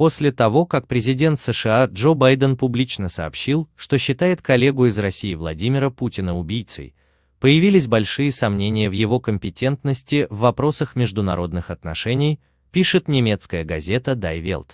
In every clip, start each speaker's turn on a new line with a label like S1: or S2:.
S1: после того, как президент США Джо Байден публично сообщил, что считает коллегу из России Владимира Путина убийцей, появились большие сомнения в его компетентности в вопросах международных отношений, пишет немецкая газета Die Welt.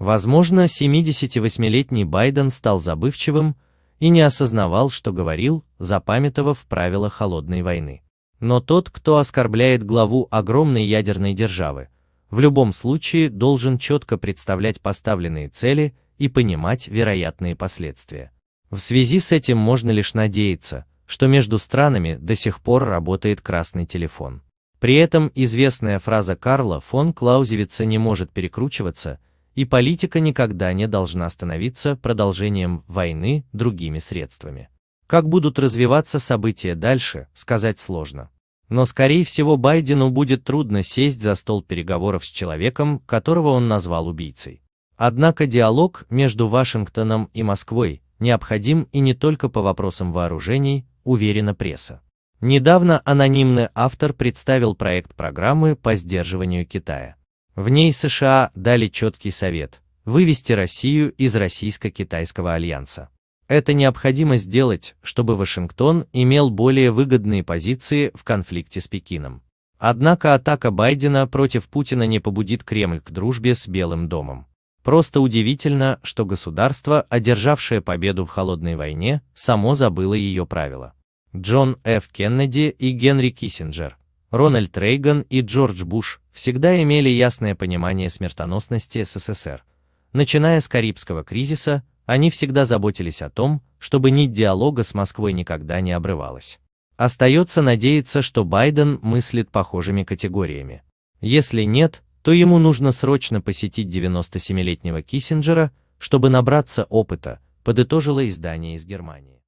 S1: Возможно, 78-летний Байден стал забывчивым и не осознавал, что говорил, запамятовав правила холодной войны. Но тот, кто оскорбляет главу огромной ядерной державы, в любом случае должен четко представлять поставленные цели и понимать вероятные последствия. В связи с этим можно лишь надеяться, что между странами до сих пор работает красный телефон. При этом известная фраза Карла фон Клаузевица не может перекручиваться, и политика никогда не должна становиться продолжением войны другими средствами. Как будут развиваться события дальше, сказать сложно. Но, скорее всего, Байдену будет трудно сесть за стол переговоров с человеком, которого он назвал убийцей. Однако диалог между Вашингтоном и Москвой необходим и не только по вопросам вооружений, уверена пресса. Недавно анонимный автор представил проект программы по сдерживанию Китая. В ней США дали четкий совет – вывести Россию из Российско-Китайского альянса. Это необходимо сделать, чтобы Вашингтон имел более выгодные позиции в конфликте с Пекином. Однако атака Байдена против Путина не побудит Кремль к дружбе с Белым домом. Просто удивительно, что государство, одержавшее победу в холодной войне, само забыло ее правила. Джон Ф. Кеннеди и Генри Киссинджер, Рональд Рейган и Джордж Буш всегда имели ясное понимание смертоносности СССР, начиная с Карибского кризиса они всегда заботились о том, чтобы нить диалога с Москвой никогда не обрывалась. Остается надеяться, что Байден мыслит похожими категориями. Если нет, то ему нужно срочно посетить 97-летнего Киссинджера, чтобы набраться опыта, подытожило издание из Германии.